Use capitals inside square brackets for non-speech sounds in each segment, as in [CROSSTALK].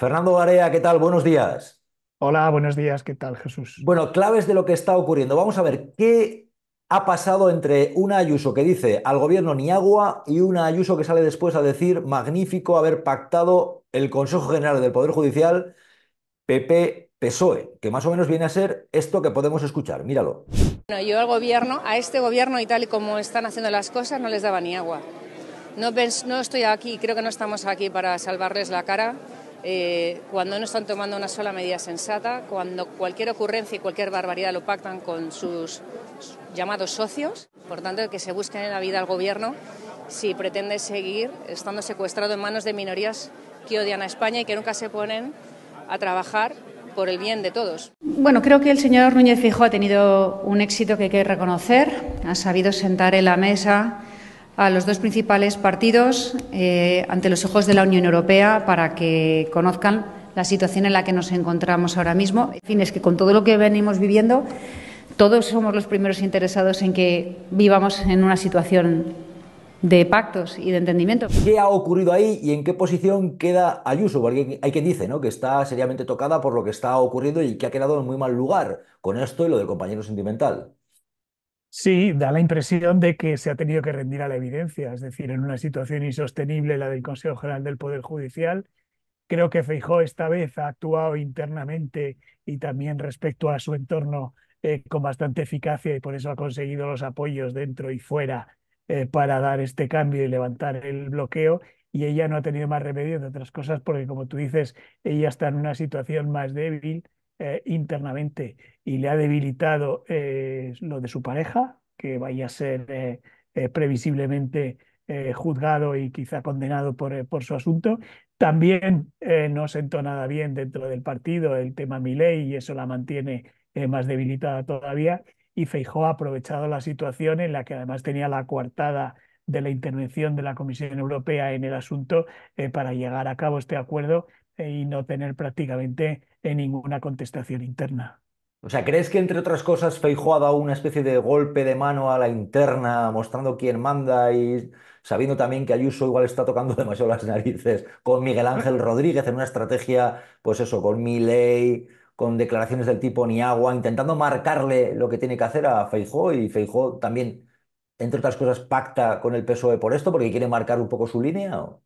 Fernando Barea, ¿qué tal? Buenos días. Hola, buenos días. ¿Qué tal, Jesús? Bueno, claves de lo que está ocurriendo. Vamos a ver, ¿qué ha pasado entre un Ayuso que dice al gobierno ni agua y un Ayuso que sale después a decir magnífico haber pactado el Consejo General del Poder Judicial PP-PSOE, que más o menos viene a ser esto que podemos escuchar? Míralo. Bueno, yo al gobierno, a este gobierno y tal y como están haciendo las cosas, no les daba ni agua. No, no estoy aquí, creo que no estamos aquí para salvarles la cara eh, cuando no están tomando una sola medida sensata, cuando cualquier ocurrencia y cualquier barbaridad lo pactan con sus llamados socios. Por tanto, que se busque en la vida al gobierno si pretende seguir estando secuestrado en manos de minorías que odian a España y que nunca se ponen a trabajar por el bien de todos. Bueno, creo que el señor Núñez Fijo ha tenido un éxito que hay que reconocer. Ha sabido sentar en la mesa a los dos principales partidos eh, ante los ojos de la Unión Europea para que conozcan la situación en la que nos encontramos ahora mismo. En fin, es que con todo lo que venimos viviendo, todos somos los primeros interesados en que vivamos en una situación de pactos y de entendimiento. ¿Qué ha ocurrido ahí y en qué posición queda Ayuso? Porque hay quien dice que está seriamente tocada por lo que está ocurriendo y que ha quedado en muy mal lugar con esto y lo del compañero sentimental. Sí, da la impresión de que se ha tenido que rendir a la evidencia, es decir, en una situación insostenible la del Consejo General del Poder Judicial. Creo que Feijó esta vez ha actuado internamente y también respecto a su entorno eh, con bastante eficacia y por eso ha conseguido los apoyos dentro y fuera eh, para dar este cambio y levantar el bloqueo. Y ella no ha tenido más remedio de otras cosas porque, como tú dices, ella está en una situación más débil eh, internamente y le ha debilitado eh, lo de su pareja, que vaya a ser eh, previsiblemente juzgado y quizá condenado por, su asunto. También no sentó nada bien dentro del partido el tema Milei y eso la mantiene más debilitada todavía. Y Feijó ha aprovechado la situación en la que además tenía la coartada de la intervención de la Comisión Europea en el asunto para llegar a cabo este acuerdo y no tener prácticamente eh, ninguna contestación interna. O sea, ¿crees que entre otras cosas Feijóo ha dado una especie de golpe de mano a la interna, mostrando quién manda y sabiendo también que Ayuso igual está tocando [LAUGHS] demasiado las narices con Miguel Ángel Rodríguez en una estrategia, pues eso, con Miley, con declaraciones del tipo ni agua, intentando marcarle lo que tiene que hacer a Feijóo y Feijóo también, entre otras cosas, pacta con el PSOE por esto porque quiere marcar un poco su línea? ¿o?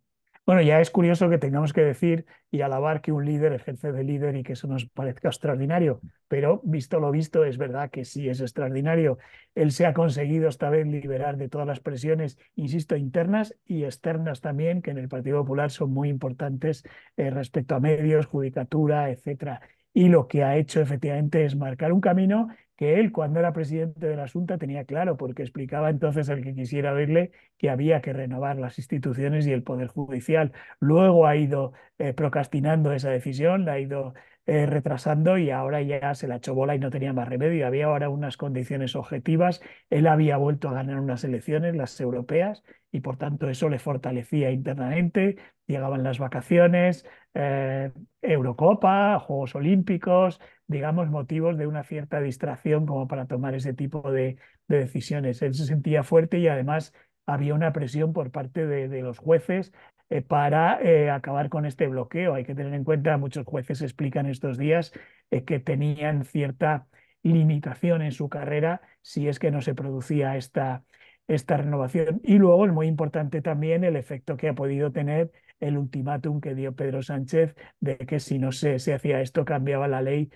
Bueno, ya es curioso que tengamos que decir y alabar que un líder ejerce de líder y que eso nos parezca extraordinario, pero visto lo visto, es verdad que sí es extraordinario. Él se ha conseguido esta vez liberar de todas las presiones, insisto, internas y externas también, que en el Partido Popular son muy importantes eh, respecto a medios, judicatura, etcétera y lo que ha hecho efectivamente es marcar un camino que él, cuando era presidente de la Junta, tenía claro, porque explicaba entonces al que quisiera oírle que había que renovar las instituciones y el Poder Judicial. Luego ha ido eh, procrastinando esa decisión, la ha ido eh, retrasando y ahora ya se la echó bola y no tenía más remedio. Había ahora unas condiciones objetivas, él había vuelto a ganar unas elecciones, las europeas, y por tanto eso le fortalecía internamente. Llegaban las vacaciones, eh, Eurocopa, Juegos Olímpicos, digamos, motivos de una cierta distracción como para tomar ese tipo de, decisiones. Él se sentía fuerte y además había una presión por parte de, los jueces eh, para eh, acabar con este bloqueo. Hay que tener en cuenta, muchos jueces explican estos días eh, que tenían cierta limitación en su carrera si es que no se producía esta, esta renovación. Y luego es muy importante también el efecto que ha podido tener el ultimátum que dio Pedro Sánchez de que si no se, hacía esto cambiaba la ley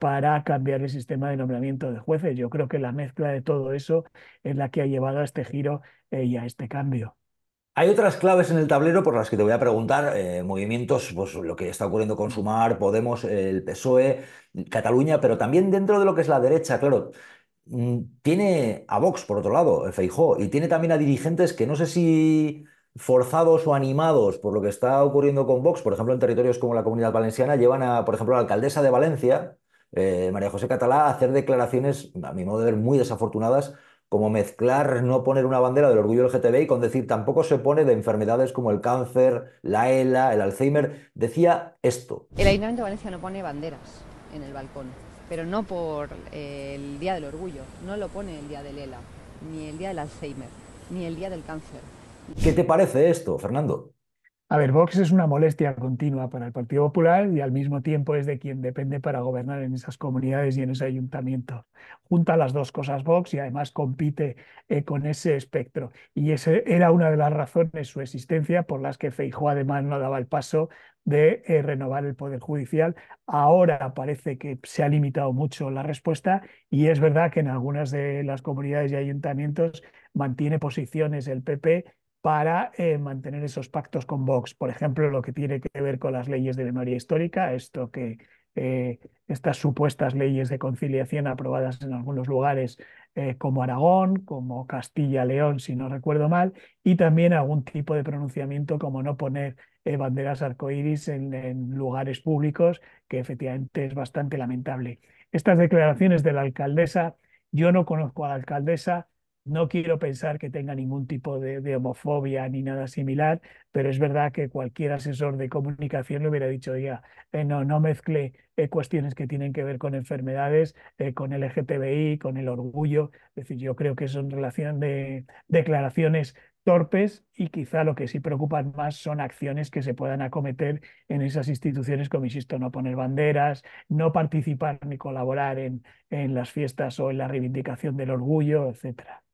para cambiar el sistema de nombramiento de jueces. Yo creo que la mezcla de todo eso es la que ha llevado a este giro y a este cambio. Hay otras claves en el tablero por las que te voy a preguntar, eh, movimientos, pues lo que está ocurriendo con Sumar, Podemos, el PSOE, Cataluña, pero también dentro de lo que es la derecha, claro. Mm, tiene a Vox, por otro lado, Feijó, y tiene también a dirigentes que no sé si forzados o animados por lo que está ocurriendo con Vox, por ejemplo, en territorios como la Comunidad Valenciana, llevan a, por ejemplo, a la alcaldesa de Valencia, eh, María José Catalá, a hacer declaraciones, a mi modo de ver, muy desafortunadas como mezclar no poner una bandera del orgullo LGTBI con decir tampoco se pone de enfermedades como el cáncer, la ELA, el Alzheimer. Decía esto. El Ayuntamiento de Valencia no pone banderas en el balcón, pero no por eh, el Día del Orgullo, no lo pone el Día del ELA, ni el Día del Alzheimer, ni el Día del Cáncer. ¿Qué te parece esto, Fernando? A ver, Vox es una molestia continua para el Partido Popular y al mismo tiempo es de quien depende para gobernar en esas comunidades y en ese ayuntamiento. Junta las dos cosas Vox y además compite eh, con ese espectro. Y esa era una de las razones de su existencia por las que Feijó además no daba el paso de eh, renovar el Poder Judicial. Ahora parece que se ha limitado mucho la respuesta y es verdad que en algunas de las comunidades y ayuntamientos mantiene posiciones el PP para eh, mantener esos pactos con Vox. Por ejemplo, lo que tiene que ver con las leyes de memoria histórica, esto que eh, estas supuestas leyes de conciliación aprobadas en algunos lugares eh, como Aragón, como Castilla-León, si no recuerdo mal, y también algún tipo de pronunciamiento como no poner banderas arcoíris en lugares públicos, que efectivamente es bastante lamentable. Estas declaraciones de la alcaldesa, yo no conozco a la alcaldesa, no quiero pensar que tenga ningún tipo de, homofobia ni nada similar, pero es verdad que cualquier asesor de comunicación le hubiera dicho, ya, eh, no, no mezcle eh, cuestiones que tienen que ver con enfermedades, eh, con el LGTBI, con el orgullo. Es decir, yo creo que son relación de declaraciones torpes y quizá lo que sí preocupan más son acciones que se puedan acometer en esas instituciones, como insisto, no poner banderas, no participar ni colaborar en, en las fiestas o en la reivindicación del orgullo, etcétera.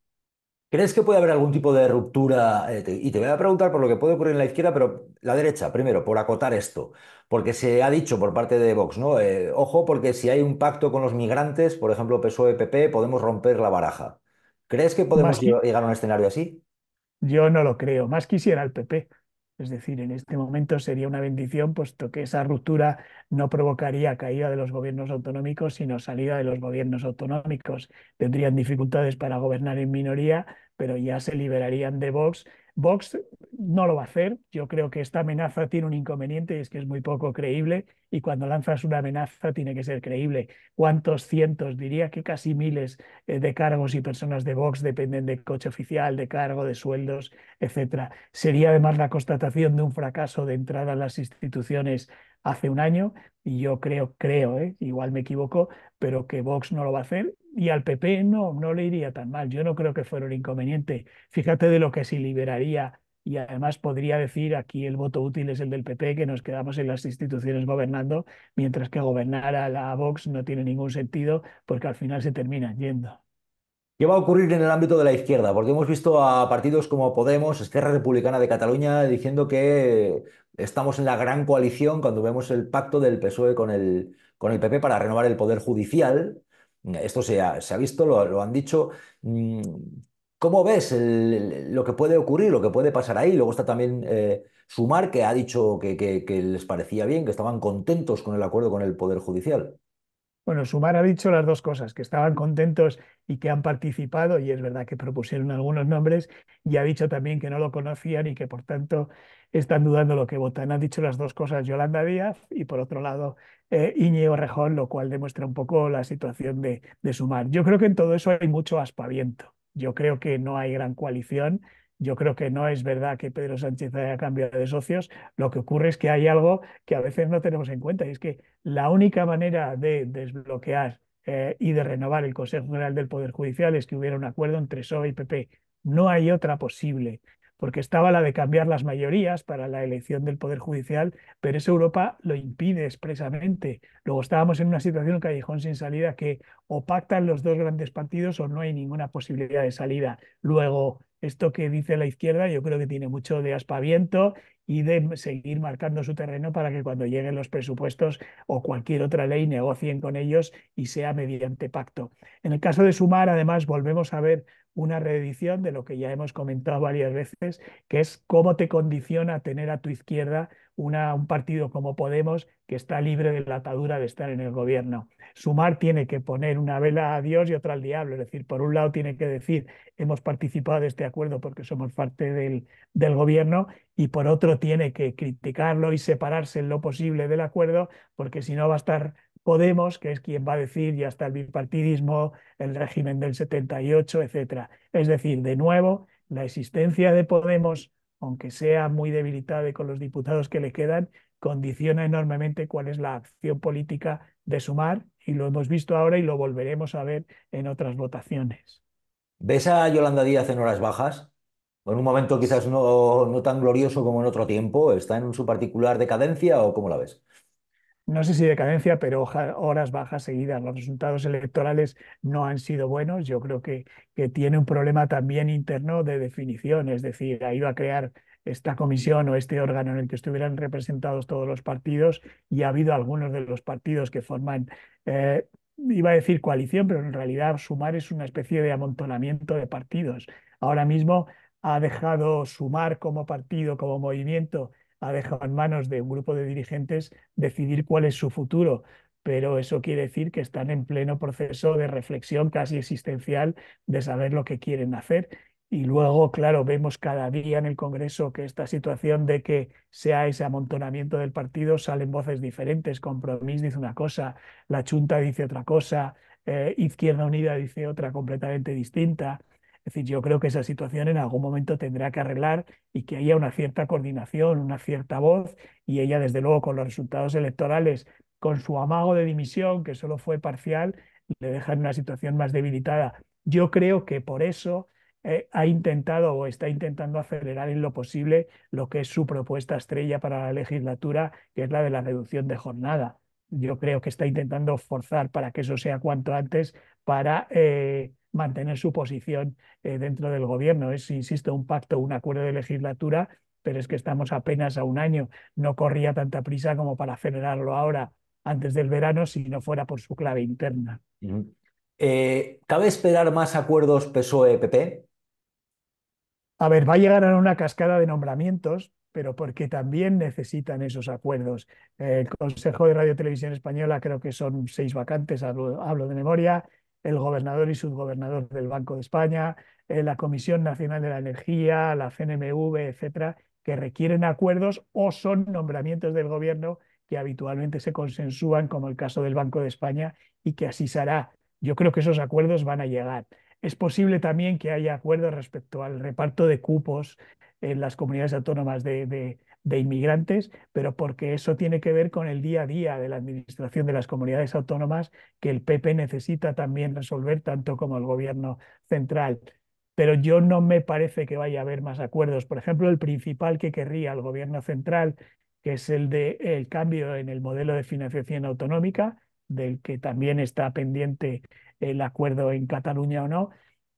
¿Crees que puede haber algún tipo de ruptura? Eh, y te voy a preguntar por lo que puede ocurrir en la izquierda, pero la derecha, primero, por acotar esto, porque se ha dicho por parte de Vox, ¿no? Eh, ojo, porque si hay un pacto con los migrantes, por ejemplo, PSOE-PP, e, podemos romper la baraja. ¿Crees que podemos llegar a un escenario así? Yo no lo creo, más quisiera el PP. Es decir, en este momento sería una bendición, puesto que esa ruptura no provocaría caída de los gobiernos autonómicos, sino salida de los gobiernos autonómicos. Tendrían dificultades para gobernar en minoría, pero ya se liberarían de Vox Vox no lo va a hacer. Yo creo que esta amenaza tiene un inconveniente es que es muy poco creíble y cuando lanzas una amenaza tiene que ser creíble. ¿Cuántos cientos, diría que casi miles eh, de cargos y personas de Vox dependen de coche oficial, de cargo, de sueldos, etcétera? Sería además la constatación de un fracaso de entrada a las instituciones hace un año y yo creo, creo, ¿eh? igual me equivoco, pero que Vox no lo va a hacer y al PP no, no le iría tan mal. Yo no creo que fuera un inconveniente. Fíjate de lo que se liberaría y además podría decir aquí el voto útil es el del PP, que nos quedamos en las instituciones gobernando, mientras que gobernar a la Vox no tiene ningún sentido porque al final se terminan yendo. ¿Qué va a ocurrir en el ámbito de la izquierda? Porque hemos visto a partidos como Podemos, Esquerra Republicana de Cataluña, diciendo que estamos en la gran coalición cuando vemos el pacto del PSOE con el, con el PP para renovar el Poder Judicial. Esto se ha, visto, lo, han dicho. Mm, ¿Cómo ves lo que puede ocurrir, lo que puede pasar ahí? Luego está también eh, Sumar, que ha dicho que les parecía bien, que estaban contentos con el acuerdo con el Poder Judicial. Bueno, Sumar ha dicho las dos cosas, que estaban contentos y que han participado, y es verdad que propusieron algunos nombres, y ha dicho también que no lo conocían y que por tanto están dudando lo que votan. Ha dicho las dos cosas Yolanda Díaz y por otro lado Iñigo eh, Rejón, lo cual demuestra un poco la situación de, de Sumar. Yo creo que en todo eso hay mucho aspaviento. Yo creo que no hay gran coalición, yo creo que no es verdad que Pedro Sánchez haya cambiado de socios. Lo que ocurre es que hay algo que a veces no tenemos en cuenta y es que la única manera de desbloquear eh, y de renovar el Consejo General del Poder Judicial es que hubiera un acuerdo entre PSOE y PP. No hay otra posible, porque estaba la de cambiar las mayorías para la elección del Poder Judicial, pero eso Europa lo impide expresamente. Luego estábamos en una situación, un callejón sin salida, que o pactan los dos grandes partidos o no hay ninguna posibilidad de salida. Luego, esto que dice la izquierda yo creo que tiene mucho de aspaviento y de seguir marcando su terreno para que cuando lleguen los presupuestos o cualquier otra ley negocien con ellos y sea mediante pacto. En el caso de Sumar, además, volvemos a ver una reedición de lo que ya hemos comentado varias veces, que es cómo te condiciona tener a tu izquierda una, un partido como Podemos que está libre de la atadura de estar en el gobierno. Sumar tiene que poner una vela a Dios y otra al diablo, es decir, por un lado tiene que decir hemos participado de este acuerdo porque somos parte del, del gobierno y por otro tiene que criticarlo y separarse en lo posible del acuerdo porque si no va a estar Podemos, que es quien va a decir ya está el bipartidismo, el régimen del 78, etc. Es decir, de nuevo, la existencia de Podemos, aunque sea muy debilitada con los diputados que le quedan, condiciona enormemente cuál es la acción política de Sumar y lo hemos visto ahora y lo volveremos a ver en otras votaciones. ¿Ves a Yolanda Díaz en horas bajas? En un momento quizás no tan glorioso como en otro tiempo, ¿está en su particular decadencia o cómo la ves? no sé si decadencia, pero horas bajas seguidas. Los resultados electorales no han sido buenos. Yo creo que, que tiene un problema también interno de definición, es decir, ha ido a crear esta comisión o este órgano en el que estuvieran representados todos los partidos y ha habido algunos de los partidos que forman, eh, iba a decir coalición, pero en realidad sumar es una especie de amontonamiento de partidos. Ahora mismo ha dejado sumar como partido, como movimiento ha dejado en manos de un grupo de dirigentes decidir cuál es su futuro, pero eso quiere decir que están en pleno proceso de reflexión casi existencial de saber lo que quieren hacer. Y luego, claro, vemos cada día en el Congreso que esta situación de que sea ese amontonamiento del partido salen voces diferentes. Compromís dice una cosa, la Junta dice otra cosa, eh, Izquierda Unida dice otra completamente distinta. Es decir, yo creo que esa situación en algún momento tendrá que arreglar y que haya una cierta coordinación, una cierta voz y ella, desde luego, con los resultados electorales, con su amago de dimisión, que solo fue parcial, le deja en una situación más debilitada. Yo creo que por eso eh, ha intentado o está intentando acelerar en lo posible lo que es su propuesta estrella para la legislatura, que es la de la reducción de jornada. Yo creo que está intentando forzar para que eso sea cuanto antes para... Eh, mantener su posición eh, dentro del gobierno. Es, insisto, un pacto, un acuerdo de legislatura, pero es que estamos apenas a un año. No corría tanta prisa como para acelerarlo ahora, antes del verano, si no fuera por su clave interna. Eh, ¿Cabe esperar más acuerdos PSOE-PP? E, a ver, va a llegar a una cascada de nombramientos, pero porque también necesitan esos acuerdos. El Consejo de Radio Televisión Española creo que son seis vacantes, hablo de memoria el gobernador y subgobernador del Banco de España, eh, la Comisión Nacional de la Energía, la CNMV, etcétera, que requieren acuerdos o son nombramientos del gobierno que habitualmente se consensúan, como el caso del Banco de España, y que así será. Yo creo que esos acuerdos van a llegar. Es posible también que haya acuerdos respecto al reparto de cupos en las comunidades autónomas de, de de inmigrantes, pero porque eso tiene que ver con el día a día de la administración de las comunidades autónomas que el PP necesita también resolver, tanto como el gobierno central. Pero yo no me parece que vaya a haber más acuerdos. Por ejemplo, el principal que querría el gobierno central, que es el del el cambio en el modelo de financiación autonómica, del que también está pendiente el acuerdo en Cataluña o no,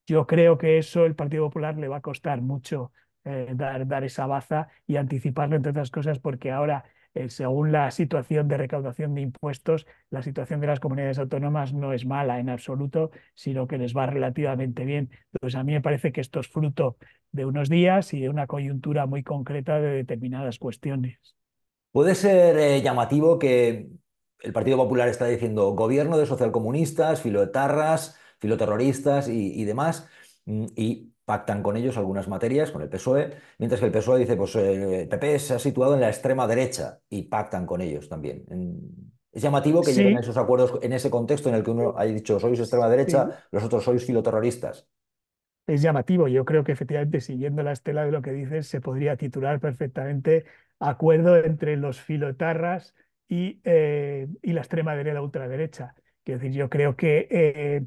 yo creo que eso el Partido Popular le va a costar mucho eh, dar, dar esa baza y anticiparlo, entre otras cosas, porque ahora eh, según la situación de recaudación de impuestos, la situación de las comunidades autónomas no es mala en absoluto, sino que les va relativamente bien. Entonces, a mí me parece que esto es fruto de unos días y de una coyuntura muy concreta de determinadas cuestiones. Puede ser eh, llamativo que el Partido Popular está diciendo gobierno de socialcomunistas, filotarras, filoterroristas y, y demás. Mm, y pactan con ellos algunas materias, con el PSOE, mientras que el PSOE dice, pues el eh, PP se ha situado en la extrema derecha y pactan con ellos también. Es llamativo que lleguen esos acuerdos en ese contexto en el que uno ha dicho, sois extrema derecha, los otros sois filoterroristas. Es llamativo, yo creo que efectivamente siguiendo la estela de lo que dices, se podría titular perfectamente acuerdo entre los filotarras y, eh, la extrema derecha, la ultraderecha. Quiero decir, yo creo que... Eh,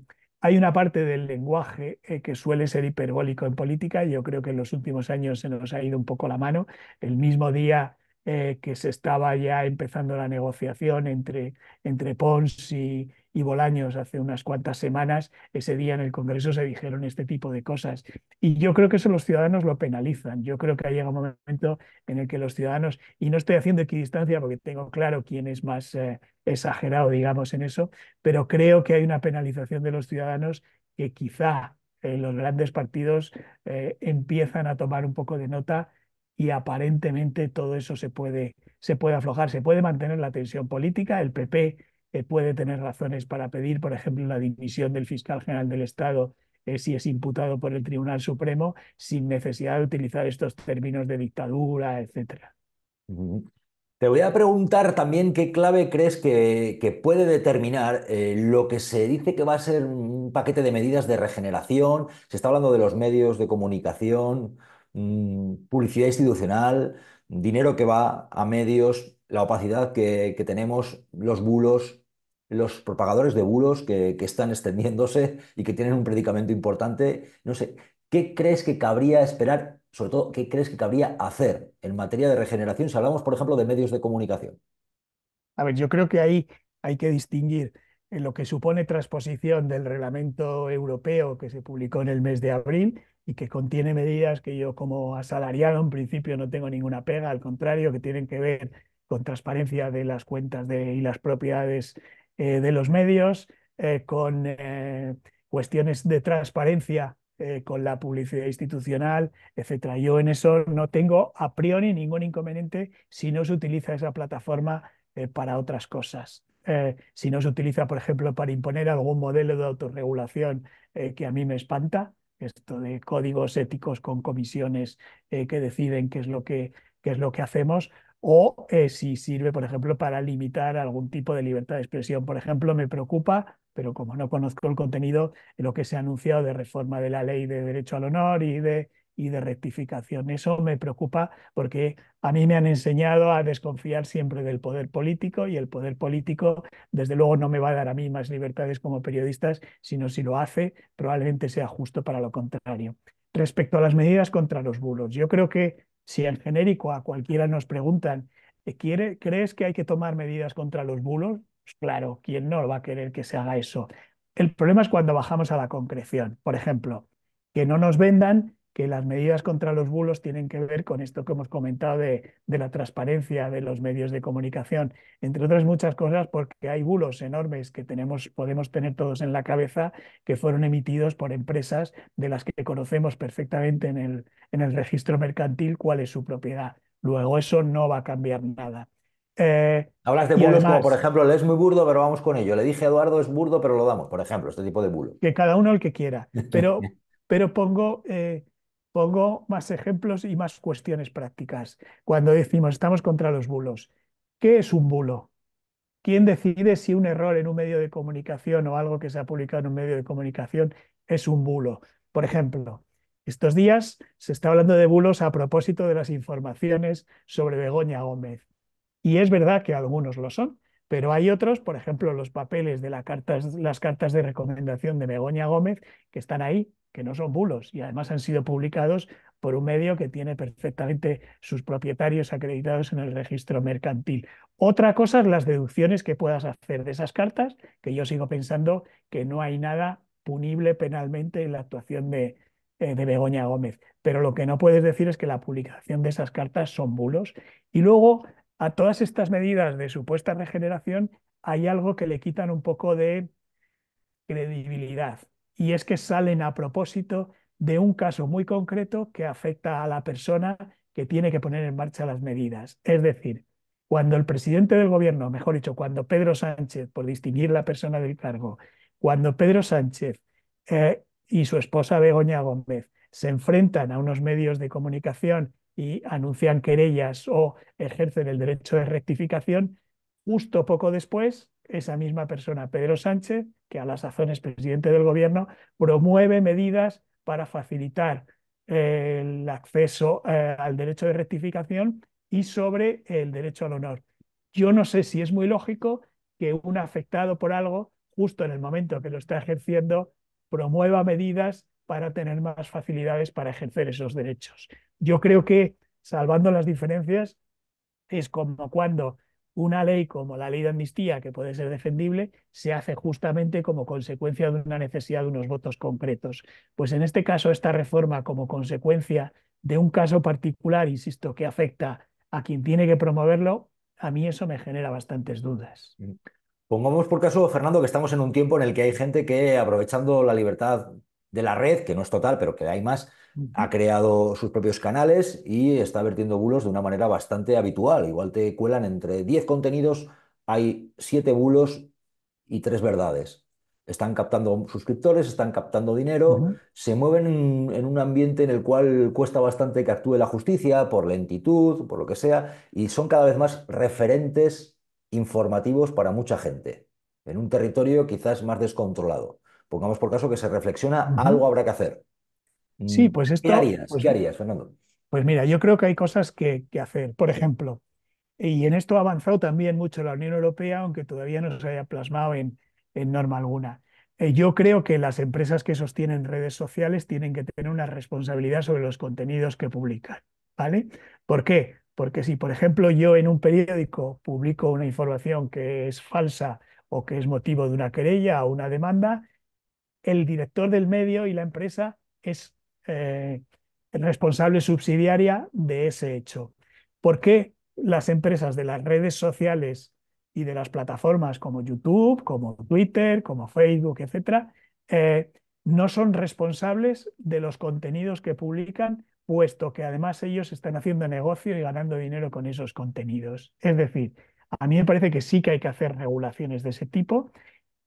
hay una parte del lenguaje eh, que suele ser hiperbólico en política. Yo creo que en los últimos años se nos ha ido un poco la mano. El mismo día eh, que se estaba ya empezando la negociación entre, entre Pons y, y Bolaños hace unas cuantas semanas, ese día en el Congreso se dijeron este tipo de cosas. Y yo creo que eso los ciudadanos lo penalizan. Yo creo que llegado un momento en el que los ciudadanos, y no estoy haciendo equidistancia porque tengo claro quién es más eh, exagerado, digamos, en eso, pero creo que hay una penalización de los ciudadanos que quizá eh, los grandes partidos eh, empiezan a tomar un poco de nota y aparentemente todo eso se puede, se puede aflojar, se puede mantener la tensión política. El PP eh, puede tener razones para pedir, por ejemplo, la dimisión del fiscal general del Estado eh, si es imputado por el Tribunal Supremo, sin necesidad de utilizar estos términos de dictadura, etc. Te voy a preguntar también qué clave crees que, puede determinar eh, lo que se dice que va a ser un paquete de medidas de regeneración. Se está hablando de los medios de comunicación, mm, publicidad institucional, dinero que va a medios, la opacidad que tenemos, los bulos, los propagadores de bulos que, están extendiéndose y que tienen un predicamento importante. No sé, ¿qué crees que cabría esperar? Sobre todo, ¿qué crees que cabría hacer en materia de regeneración si hablamos, por ejemplo, de medios de comunicación? A ver, yo creo que ahí hay que distinguir en lo que supone transposición del reglamento europeo que se publicó en el mes de abril y que contiene medidas que yo como asalariado en principio no tengo ninguna pega, al contrario, que tienen que ver con transparencia de las cuentas de, y las propiedades eh, de los medios, eh, con eh, cuestiones de transparencia, con la publicidad institucional, etc. Yo en eso no tengo a priori ningún inconveniente si no se utiliza esa plataforma para otras cosas. si no se utiliza, por ejemplo, para imponer algún modelo de autorregulación que a mí me espanta, esto de códigos éticos con comisiones que deciden qué es que qué es lo que hacemos, o eh, si sirve, por ejemplo, para limitar algún tipo de libertad de expresión. Por ejemplo, me preocupa, pero como no conozco el contenido, lo que se ha anunciado de reforma de la ley de derecho al honor y de, y de rectificación. Eso me preocupa porque a mí me han enseñado a desconfiar siempre del poder político y el poder político, desde luego, no me va a dar a mí más libertades como periodistas, sino si lo hace, probablemente sea justo para lo contrario. Respecto a las medidas contra los bulos, yo creo que si en genérico a cualquiera nos preguntan, ¿quiere, ¿crees que hay que tomar medidas contra los bulos? Pues claro, ¿quién no va a querer que se haga eso? El problema es cuando bajamos a la concreción. Por ejemplo, que no nos vendan que las medidas contra los bulos tienen que ver con esto que hemos comentado de, la transparencia de los medios de comunicación, entre otras muchas cosas, porque hay bulos enormes que tenemos, podemos tener todos en la cabeza que fueron emitidos por empresas de las que conocemos perfectamente en el, en el registro mercantil cuál es su propiedad. Luego eso no va a cambiar nada. Eh, Hablas de bulos como, por ejemplo, le es muy burdo, pero vamos con ello. Le dije a Eduardo es burdo, pero lo damos, por ejemplo, este tipo de bulos. Que cada uno el que quiera. [LAUGHS] Pero, pero pongo... Eh, Pongo más ejemplos y más cuestiones prácticas. Cuando decimos estamos contra los bulos, ¿qué es un bulo? ¿Quién decide si un error en un medio de comunicación o algo que se ha publicado en un medio de comunicación es un bulo? Por ejemplo, estos días se está hablando de bulos a propósito de las informaciones sobre Begoña Gómez. Y es verdad que algunos lo son, pero hay otros, por ejemplo, los papeles de las cartas de recomendación de Begoña Gómez, que están ahí que no son bulos y además han sido publicados por un medio que tiene perfectamente sus propietarios acreditados en el registro mercantil. Otra cosa es las deducciones que puedas hacer de esas cartas, que yo sigo pensando que no hay nada punible penalmente en la actuación de, eh, de Begoña Gómez. Pero lo que no puedes decir es que la publicación de esas cartas son bulos. Y luego, a todas estas medidas de supuesta regeneración, hay algo que le quitan un poco de credibilidad y es que salen a propósito de un caso muy concreto que afecta a la persona que tiene que poner en marcha las medidas. Es decir, cuando el presidente del gobierno, mejor dicho, cuando Pedro Sánchez, por distinguir la persona del cargo, cuando Pedro Sánchez eh, y su esposa Begoña Gómez se enfrentan a unos medios de comunicación y anuncian querellas o ejercen el derecho de rectificación, justo poco después esa misma persona, Pedro Sánchez, que a la sazón es presidente del gobierno, promueve medidas para facilitar eh, el acceso eh, al derecho de rectificación y sobre el derecho al honor. Yo no sé si es muy lógico que un afectado por algo, justo en el momento que lo está ejerciendo, promueva medidas para tener más facilidades para ejercer esos derechos. Yo creo que, salvando las diferencias, es como cuando una ley como la ley de amnistía, que puede ser defendible, se hace justamente como consecuencia de una necesidad de unos votos concretos. Pues en este caso, esta reforma como consecuencia de un caso particular, insisto, que afecta a quien tiene que promoverlo, a mí eso me genera bastantes dudas. Mm. Pongamos por caso, Fernando, que estamos en un tiempo en el que hay gente que, aprovechando la libertad de la red, que no es total, pero que hay más, ha creado sus propios canales y está vertiendo bulos de una manera bastante habitual. Igual te cuelan entre 10 contenidos, hay 7 bulos y 3 verdades. Están captando suscriptores, están captando dinero, se mueven en, un ambiente en el cual cuesta bastante que actúe la justicia por lentitud, por lo que sea, y son cada vez más referentes informativos para mucha gente, en un territorio quizás más descontrolado. Pongamos por caso que se reflexiona, algo habrá que hacer Mm. Sí, pues esto. Pues ¿Qué harías, Fernando? Pues mira, yo creo que hay cosas que, hacer. Por ejemplo, y en esto ha avanzado también mucho la Unión Europea, aunque todavía no se haya plasmado en, en norma alguna. Eh, yo creo que las empresas que sostienen redes sociales tienen que tener una responsabilidad sobre los contenidos que publican, ¿vale? ¿Por qué? Porque si, por ejemplo, yo en un periódico publico una información que es falsa o que es motivo de una querella o una demanda, el director del medio y la empresa es el eh, responsable subsidiaria de ese hecho. ¿Por qué las empresas de las redes sociales y de las plataformas como YouTube, como Twitter, como Facebook, etcétera, eh, no son responsables de los contenidos que publican, puesto que además ellos están haciendo negocio y ganando dinero con esos contenidos. Es decir, a mí me parece que sí que hay que hacer regulaciones de ese tipo.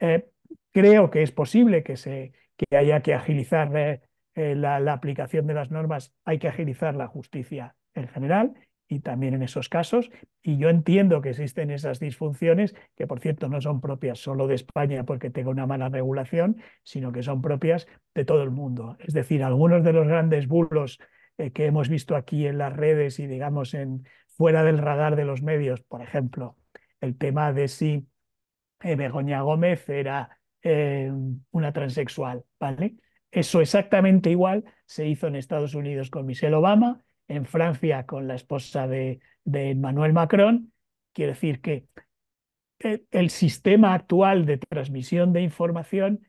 Eh, creo que es posible que, se, que haya que agilizar eh, la, aplicación de las normas, hay que agilizar la justicia en general y también en esos casos. Y yo entiendo que existen esas disfunciones, que por cierto no son propias solo de España porque tenga una mala regulación, sino que son propias de todo el mundo. Es decir, algunos de los grandes bulos eh, que hemos visto aquí en las redes y digamos en fuera del radar de los medios, por ejemplo, el tema de si eh, Begoña Gómez era una transexual, ¿vale? Eso exactamente igual se hizo en Estados Unidos con Michelle Obama, en Francia con la esposa de, Emmanuel Macron. Quiere decir que eh, el sistema actual de transmisión de información,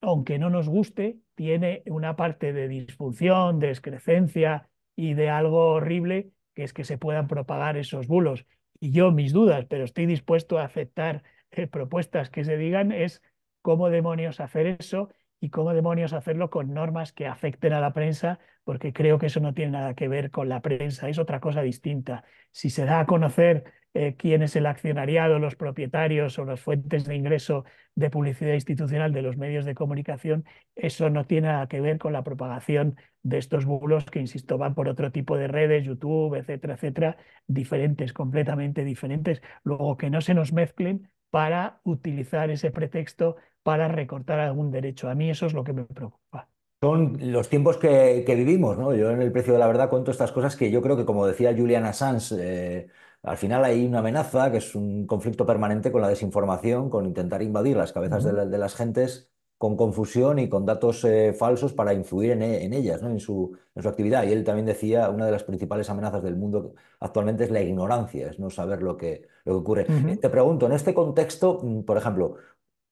aunque no nos guste, tiene una parte de disfunción, de excrecencia y de algo horrible, que es que se puedan propagar esos bulos. Y yo mis dudas, pero estoy dispuesto a aceptar eh, propuestas que se digan, es cómo demonios hacer eso y cómo demonios hacerlo con normas que afecten a la prensa, porque creo que eso no tiene nada que ver con la prensa, es otra cosa distinta. Si se da a conocer eh, quién es el accionariado, los propietarios o las fuentes de ingreso de publicidad institucional de los medios de comunicación, eso no tiene nada que ver con la propagación de estos bulos que, insisto, van por otro tipo de redes, YouTube, etcétera, etcétera, diferentes, completamente diferentes. Luego que no se nos mezclen para utilizar ese pretexto para recortar algún derecho. A mí eso es lo que me preocupa. Son los tiempos que, vivimos, ¿no? Yo en el precio de la verdad cuento estas cosas que yo creo que, como decía Juliana Sanz, eh, al final hay una amenaza que es un conflicto permanente con la desinformación, con intentar invadir las cabezas de, las gentes con confusión y con datos eh, falsos para influir en, e, ellas, en, su, actividad. Y él también decía, una de las principales amenazas del mundo actualmente es la ignorancia, es no saber lo que, ocurre. Eh, te pregunto, en este contexto, mm, por ejemplo,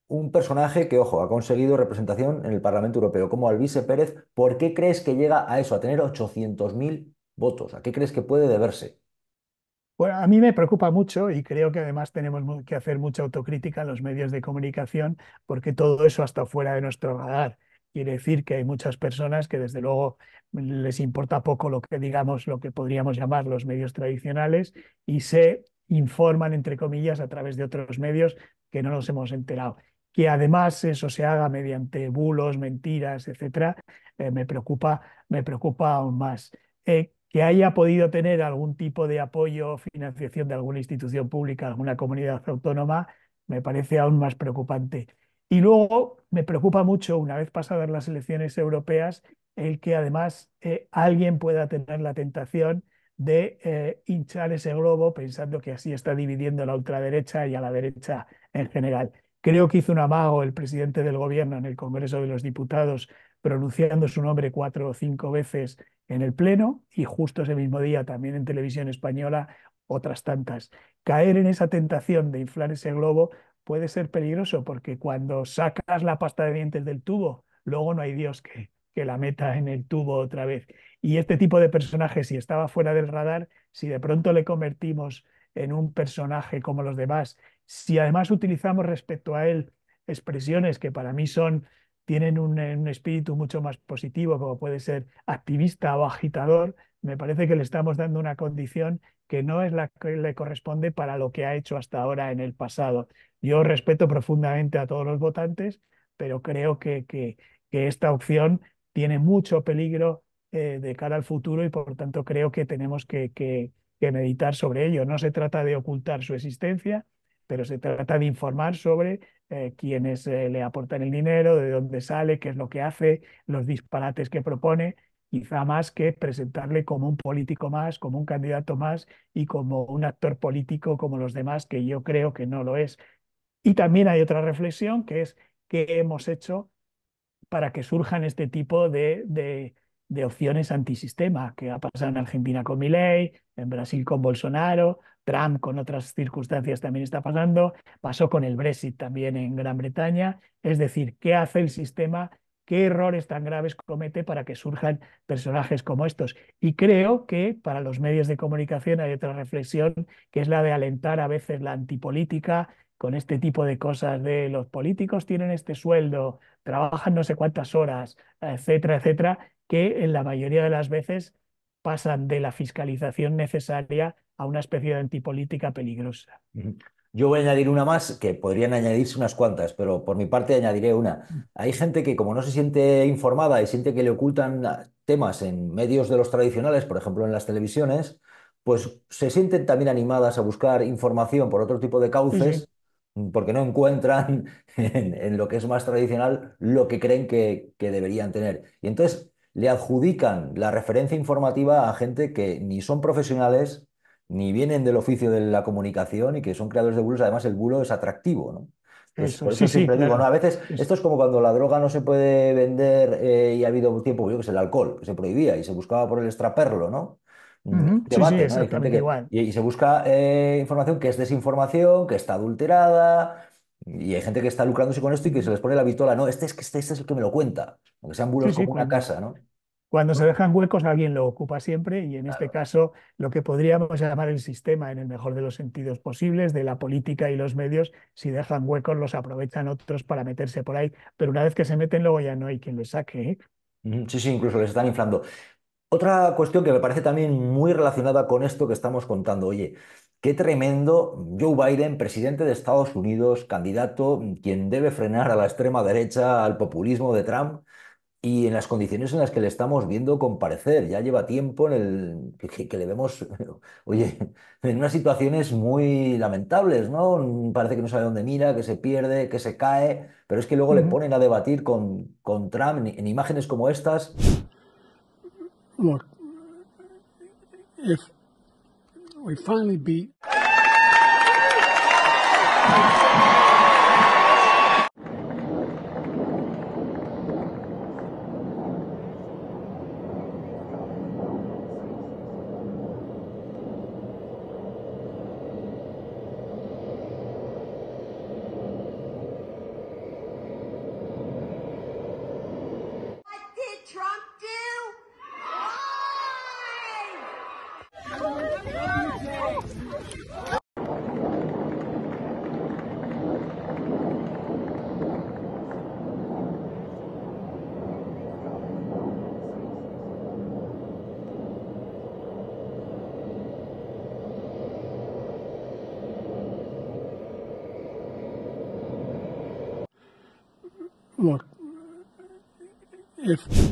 un personaje que, ojo, ha conseguido representación en el Parlamento Europeo, como Alvise Pérez, ¿por qué crees que llega a eso, a tener 800.000 votos? ¿A qué crees que puede deberse? a mí me preocupa mucho y creo que además tenemos que hacer mucha autocrítica en los medios de comunicación porque todo eso hasta fuera de nuestro radar. Quiere decir que hay muchas personas que desde luego les importa poco lo que digamos, lo que podríamos llamar los medios tradicionales y se informan, entre comillas, a través de otros medios que no nos hemos enterado. Que además eso se haga mediante bulos, mentiras, etcétera, eh, me preocupa, me preocupa aún más. Eh, que haya podido tener algún tipo de apoyo o financiación de alguna institución pública, alguna comunidad autónoma, me parece aún más preocupante. Y luego me preocupa mucho, una vez pasadas las elecciones europeas, el que además eh, alguien pueda tener la tentación de eh, hinchar ese globo pensando que así está dividiendo a la ultraderecha y a la derecha en general. Creo que hizo un amago el presidente del gobierno en el Congreso de los Diputados pronunciando su nombre cuatro o cinco veces en el Pleno y justo ese mismo día también en televisión española otras tantas. Caer en esa tentación de inflar ese globo puede ser peligroso porque cuando sacas la pasta de dientes del tubo, luego no hay Dios que, la meta en el tubo otra vez. Y este tipo de personaje, si estaba fuera del radar, si de pronto le convertimos en un personaje como los demás, si además utilizamos respecto a él expresiones que para mí son tienen eh, un, espíritu mucho más positivo, como puede ser activista o agitador, me parece que le estamos dando una condición que no es la que le corresponde para lo que ha hecho hasta ahora en el pasado. Yo respeto profundamente a todos los votantes, pero creo que, esta opción tiene mucho peligro eh, de cara al futuro y por tanto creo que tenemos que, que meditar sobre ello. No se trata de ocultar su existencia, pero se trata de informar sobre eh, quiénes eh, le aportan el dinero, de dónde sale, qué es lo que hace, los disparates que propone, quizá más que presentarle como un político más, como un candidato más y como un actor político como los demás, que yo creo que no lo es. Y también hay otra reflexión que es qué hemos hecho para que surjan este tipo de, de opciones antisistema, que ha pasado en Argentina con Milei, en Brasil con Bolsonaro, Trump con otras circunstancias también está pasando, pasó con el Brexit también en Gran Bretaña, es decir, ¿qué hace el sistema? ¿Qué errores tan graves comete para que surjan personajes como estos? Y creo que para los medios de comunicación hay otra reflexión, que es la de alentar a veces la antipolítica, con este tipo de cosas de los políticos tienen este sueldo, trabajan no sé cuántas horas, etcétera, etcétera, que en la mayoría de las veces pasan de la fiscalización necesaria a una especie de antipolítica peligrosa. Yo voy a añadir una más, que podrían añadirse unas cuantas, pero por mi parte añadiré una. Mm. Hay gente que como no se siente informada y siente que le ocultan temas en medios de los tradicionales, por ejemplo en las televisiones, pues se sienten también animadas a buscar información por otro tipo de cauces. porque no encuentran [LAUGHS] en, lo que es más tradicional lo que creen que, que, deberían tener. Y entonces le adjudican la referencia informativa a gente que ni son profesionales, ni vienen del oficio de la comunicación y que son creadores de bulos. Además, el bulo es atractivo, ¿no? digo, ¿no? A veces, esto es como cuando la droga no se puede vender eh, y ha habido tiempo, yo que es el alcohol, que se prohibía y se buscaba por el extraperlo, ¿no? Y, se busca eh, información que es desinformación, que está adulterada, y hay gente que está lucrándose con esto y que se les pone la pistola, no, este es, que este, este es el que me lo cuenta, aunque sean bulos como una casa, ¿no? Cuando se dejan huecos alguien lo ocupa siempre y en este caso lo que podríamos llamar el sistema en el mejor de los sentidos posibles de la política y los medios, si dejan huecos los aprovechan otros para meterse por ahí, pero una vez que se meten luego ya no hay quien los saque. ¿eh? Sí, sí, incluso les están inflando. Otra cuestión que me parece también muy relacionada con esto que estamos contando, oye, Qué tremendo Joe Biden, presidente de Estados Unidos, candidato, quien debe frenar a la extrema derecha, al populismo de Trump, y en las condiciones en las que le estamos viendo comparecer. Ya lleva tiempo en el que, le vemos, [LAUGHS] oye, en unas situaciones muy lamentables, ¿no? Parece que no sabe dónde mira, que se pierde, que se cae, pero es que luego le ponen a debatir con, con Trump en, imágenes como estas. we finally beat.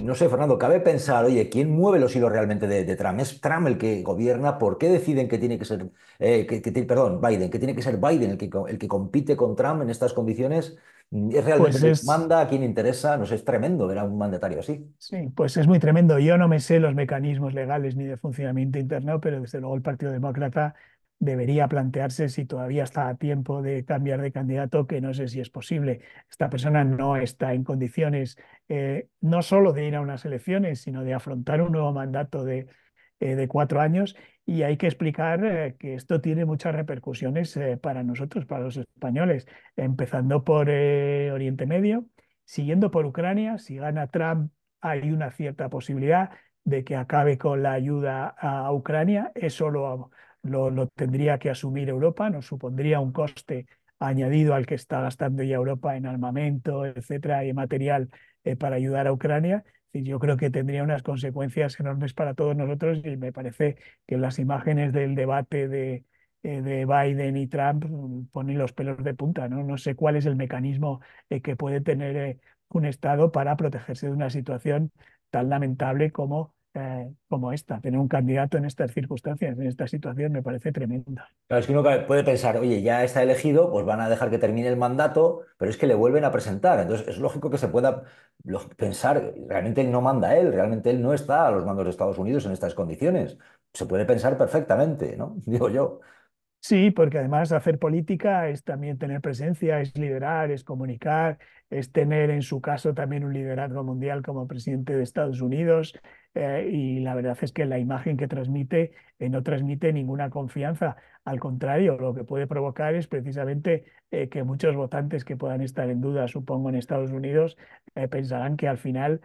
No sé, Fernando, cabe pensar, oye, ¿quién mueve los hilos realmente de, Trump? ¿Es Trump el que gobierna? ¿Por qué deciden que tiene que ser, eh, que, perdón, Biden, que tiene que ser Biden el que, el que compite con Trump en estas condiciones? Mm, ¿Es realmente pues manda a quién interesa? No sé, es tremendo ver a un mandatario así. Sí, pues es muy tremendo. Yo no me sé los mecanismos legales ni de funcionamiento interno, pero desde luego el Partido Demócrata debería plantearse si todavía está a tiempo de cambiar de candidato, que no sé si es posible. Esta persona no está en condiciones eh, no solo de ir a unas elecciones, sino de afrontar un nuevo mandato de, eh, cuatro años y hay que explicar eh, que esto tiene muchas repercusiones para nosotros, para los españoles, empezando por Oriente Medio, siguiendo por Ucrania, si gana Trump hay una cierta posibilidad de que acabe con la ayuda a Ucrania, eso lo lo, tendría que asumir Europa, nos supondría un coste añadido al que está gastando ya Europa en armamento, etcétera, y material eh, para ayudar a Ucrania. yo creo que tendría unas consecuencias enormes para todos nosotros y me parece que las imágenes del debate de, eh, de Biden y Trump mm, ponen los pelos de punta. No, sé cuál es el mecanismo eh, que puede tener un Estado para protegerse de una situación tan lamentable como eh, como esta, tener un candidato en estas circunstancias, en esta situación, me parece tremenda. es que uno puede pensar, oye, ya está elegido, pues van a dejar que termine el mandato, pero es que le vuelven a presentar. Entonces, es lógico que se pueda pensar, realmente no manda él, realmente él no está a los mandos de Estados Unidos en estas condiciones. Se puede pensar perfectamente, ¿no? [LAUGHS] Digo yo. Sí, porque además hacer política es también tener presencia, es liderar, es comunicar, es tener en su caso también un liderazgo mundial como presidente de Estados Unidos, eh, y la verdad es que la imagen que transmite eh, no transmite ninguna confianza. Al contrario, lo que puede provocar es precisamente eh, que muchos votantes que puedan estar en duda, supongo, en Estados Unidos, pensarán que al final,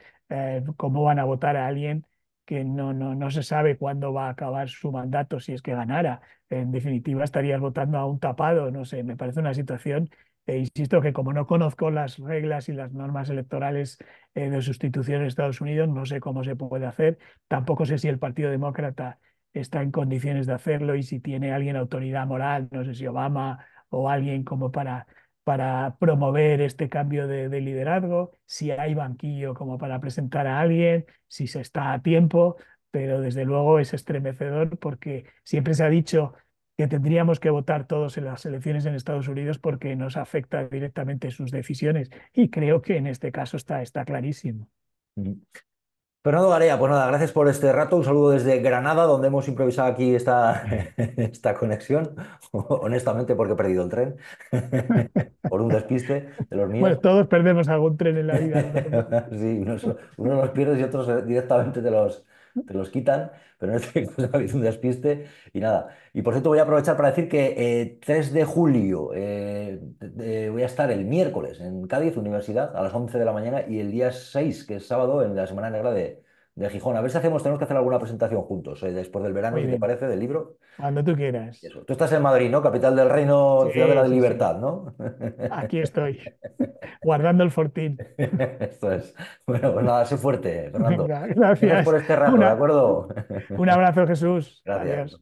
¿cómo van a votar a alguien? que no, no, no se sabe cuándo va a acabar su mandato si es que ganara. En definitiva, estarías votando a un tapado, no sé, me parece una situación e insisto que como no conozco las reglas y las normas electorales eh, de sustitución en Estados Unidos, no sé cómo se puede hacer. Tampoco sé si el Partido Demócrata está en condiciones de hacerlo y si tiene alguien autoridad moral, no sé si Obama o alguien como para, para promover este cambio de liderazgo, si hay banquillo como para presentar a alguien, si se está a tiempo, pero desde luego es estremecedor porque siempre se ha dicho que tendríamos que votar todos en las elecciones en Estados Unidos porque nos afecta directamente sus decisiones. Y creo que en este caso está, está clarísimo. Fernando Garea, pues nada, gracias por este rato. Un saludo desde Granada, donde hemos improvisado aquí esta, [LAUGHS] esta conexión, [LAUGHS] honestamente, porque he perdido el tren [LAUGHS] por un despiste de los míos. Pues todos perdemos algún tren en la vida. sí, unos, los pierdes y otros eh, directamente de los, te los quitan, pero no este [LAUGHS] caso ha un despiste y nada. Y por cierto, voy a aprovechar para decir que eh, 3 de julio eh, voy a estar el miércoles en Cádiz, universidad, a las 11 de la mañana, y el día 6, que es sábado, en la Semana Negra de, de Gijón. A ver si hacemos, tenemos que hacer alguna presentación juntos, eh, después del verano, si te parece, del libro. Cuando tú quieras. Tú estás en Madrid, ¿no? Capital del Reino, ciudad de la libertad, ¿no? Aquí [LAUGHS] estoy, guardando el fortín. Esto es. Bueno, pues nada, sé fuerte, Fernando. gracias. por este rato, ¿de acuerdo? Un abrazo, Jesús. gracias.